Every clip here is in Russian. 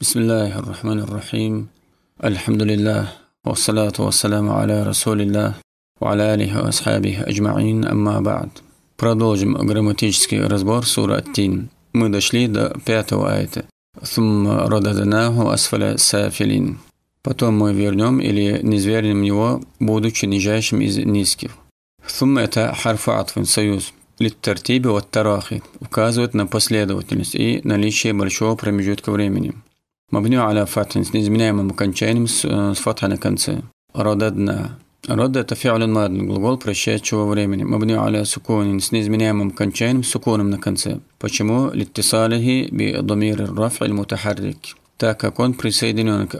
بسم الله الرحمن الرحيم الحمد لله والصلاة والسلام على رسول الله وعلى آله وأصحابه أجمعين أما بعد Продолжим грамматический разбор сура Тин. Мы дошли до пятого аята. ثم رددناه أسفل سافلين. Потом мы вернем или низвернем его, будучи нижайшим из низких. ثم это харф атфин, союз. Литтертиби от тарахи указывает на последовательность и наличие большого промежутка времени. مبنية على с неизменяемым окончанием с, с фатха на конце. Родадна. Род – это фиалин мадн, глагол прошедшего времени. Мабню аля сукунин с неизменяемым кончанием, сукуном на конце. Почему? Литтисалихи би домир раф аль мутахаррик. Так как он присоединен к,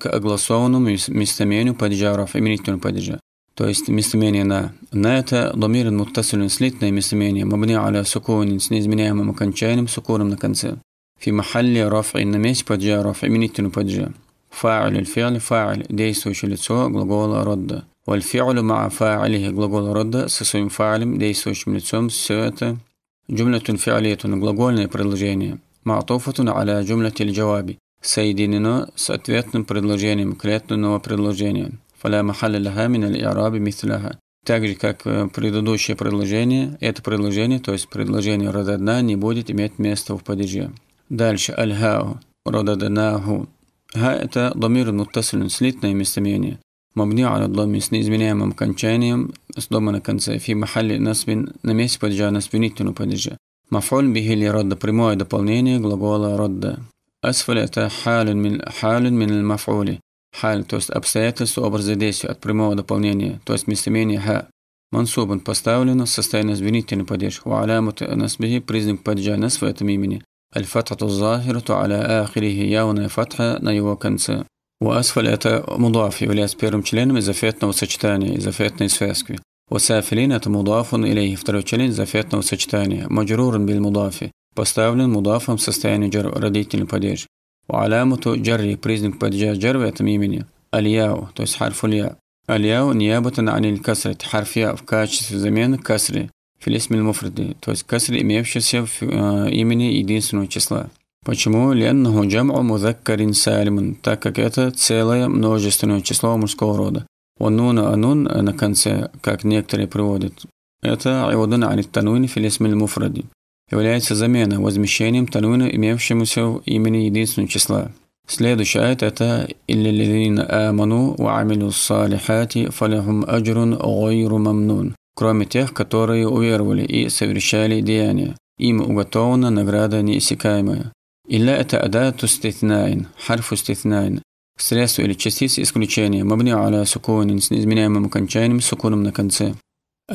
к огласованному местомению падежа раф, именительному падежа. То есть местоимение на. На это домир муттасилин слитное местоимение. Мабни аля сукунин с неизменяемым окончанием, сукуном на конце. في محل رفع نميش بجا رفع منيتن بجا فاعل الفعل فاعل ديسو شلتسو غلغول رد والفعل مع فاعله غلغول رد سسوم فاعلم ديسو شملتسوم سوتا جملة فعلية глагольное предложение معطوفة على جملة الجواب соединено с ответным предложением клетного предложения فلا محل لها من الإعراب مثلها Так же, как предыдущее предложение, это предложение, то есть предложение рода дна, не будет иметь места в падеже. Дальше «альхау» «родаденаху». «Ха» – это домир муттасилин, слитное местоимение. Мабни аля доми с неизменяемым кончанием с дома на конце. Фи махали насбин на месте падежа на спинительном падеже. Мафуль бихи родда – прямое дополнение глагола родда. Асфаль – это халин мин, халин мин мафоли Халь, то есть обстоятельство образа действия от прямого дополнения, то есть местоимение «ха». Мансубан поставлено в состояние звенительный падеж. У алямут насбихи признак падежа насфа этом имени. الفتحة الظاهرة على آخره явная فتحة на его конце. وأسفل это مضاف является первым членом изофетного сочетания, изофетной связки. وسافلين это مضاف إليه, второй член изофетного сочетания, مجرور بالمضاف, поставлен мудафом в состоянии جر, родительный падеж. وعلامة جري, признак падежа جر в этом имени, الياو, то есть حرف الياء. الياو نيابة عن الكسرة, حرف ياء в качестве замены к касре. филисм المفرد, то есть каср, имеющийся в э, имени единственного числа. Почему? Леннаху джам'у музаккарин салимун, так как это целое множественное число мужского рода. Ваннуна анун а на конце, как некоторые приводят, это айвадун анит тануин филисм является замена возмещением тануина, имеющемуся в имени единственного числа. Следующая аят это «Иллилизина аману ва амилу салихати фалихум аджрун гайру мамнун». кроме тех, которые уверовали и совершали деяния. Им уготована награда неиссякаемая. Илля – это адату ститнайн, харфу ститнайн, средство или частица исключения, мабни аля сукунин с неизменяемым окончанием сукуном на конце.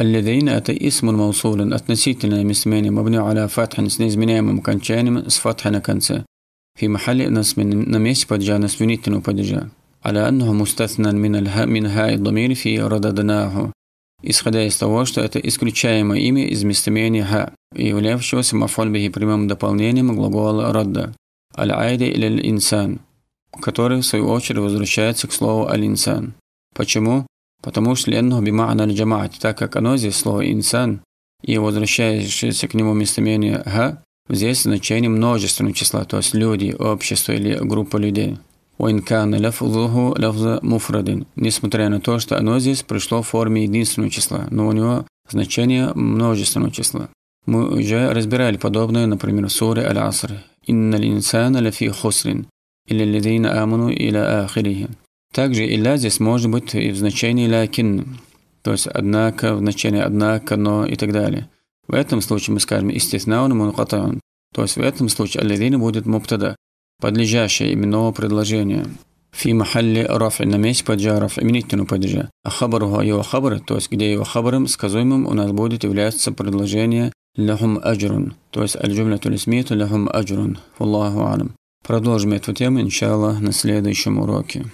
الذين أتى اسم موصول относительное مسمين مبني على فتح с неизменяемым окончанием с فتح на конце في محل نصب на месте падежа на сменительного падежа على أنه مستثنى من, الهاء من هاء الضمير في رددناه исходя из того, что это исключаемое имя из местоимения «ха», являющегося мафольбихи прямым дополнением глагола «радда» «аль-айди» или инсан который, в свою очередь, возвращается к слову «аль-инсан». Почему? Потому что «ленну бима'на аль-джама'ат», так как оно здесь слово «инсан» и возвращающееся к нему местоимение «ха» здесь значение множественного числа, то есть люди, общество или группа людей. «Уинкан лафзуху лафза муфрадин», несмотря на то, что оно здесь пришло в форме единственного числа, но у него значение множественного числа. Мы уже разбирали подобное, например, в суре Аль-Аср. «Инна линсана лафи хусрин» или «Лидина аману иля ахирихи». Также «илля» здесь может быть и в значении «лякин», то есть «однако», в значении «однако», «но» и так далее. В этом случае мы скажем «иститнаун мункатаун», то есть в этом случае «алядин» будет «муптада», подлежащее именного предложения. Фи махалли рафи на месте паджа раф именительного падежа. А хабаруха его хабар, то есть где его хабаром, сказуемым у нас будет являться предложение лахум аджрун, то есть аль-джумля тулисмиту лахум аджрун. Аллаху алам. Продолжим эту тему, иншаллах, на следующем уроке.